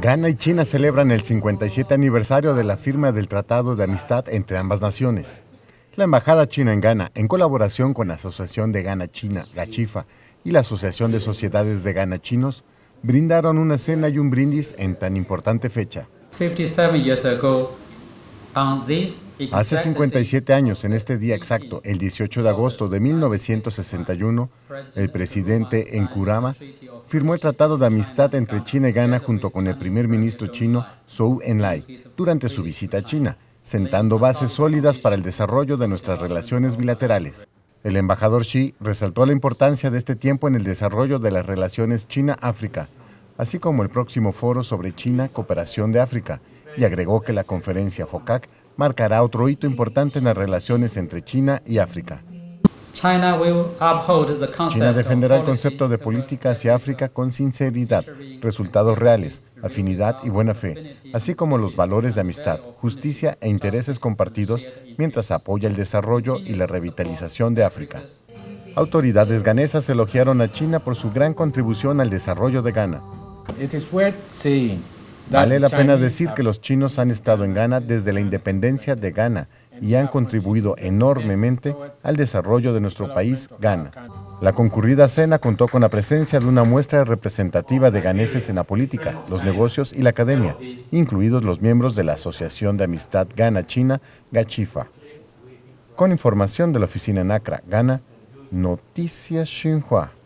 Ghana y China celebran el 57 aniversario de la firma del Tratado de Amistad entre ambas naciones. La Embajada China en Ghana, en colaboración con la Asociación de Ghana China, Gachifa, y la Asociación de Sociedades de Ghana Chinos, brindaron una cena y un brindis en tan importante fecha. Hace 57 años, en este día exacto, el 18 de agosto de 1961, el presidente Nkurama firmó el Tratado de Amistad entre China y Ghana junto con el primer ministro chino Zhou Enlai durante su visita a China, sentando bases sólidas para el desarrollo de nuestras relaciones bilaterales. El embajador Xi resaltó la importancia de este tiempo en el desarrollo de las relaciones China-África, así como el próximo foro sobre China-Cooperación de África, y agregó que la conferencia FOCAC marcará otro hito importante en las relaciones entre China y África. China defenderá el concepto de política hacia África con sinceridad, resultados reales, afinidad y buena fe, así como los valores de amistad, justicia e intereses compartidos mientras apoya el desarrollo y la revitalización de África. Autoridades ganesas elogiaron a China por su gran contribución al desarrollo de Ghana. Vale la pena decir que los chinos han estado en Ghana desde la independencia de Ghana y han contribuido enormemente al desarrollo de nuestro país, Ghana. La concurrida cena contó con la presencia de una muestra representativa de ganeses en la política, los negocios y la academia, incluidos los miembros de la Asociación de Amistad Ghana-China, Gachifa. Con información de la oficina NACRA, Accra, Ghana, Noticias Xinhua.